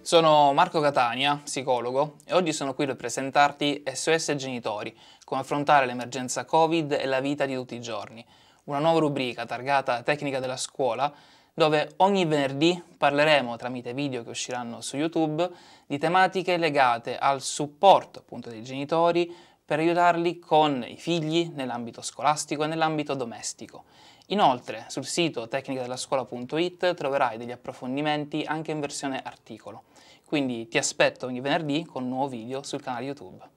Sono Marco Catania, psicologo, e oggi sono qui per presentarti SOS Genitori, come affrontare l'emergenza Covid e la vita di tutti i giorni, una nuova rubrica targata Tecnica della scuola, dove ogni venerdì parleremo tramite video che usciranno su YouTube di tematiche legate al supporto appunto dei genitori per aiutarli con i figli nell'ambito scolastico e nell'ambito domestico. Inoltre sul sito tecnicadellascuola.it troverai degli approfondimenti anche in versione articolo. Quindi ti aspetto ogni venerdì con un nuovo video sul canale YouTube.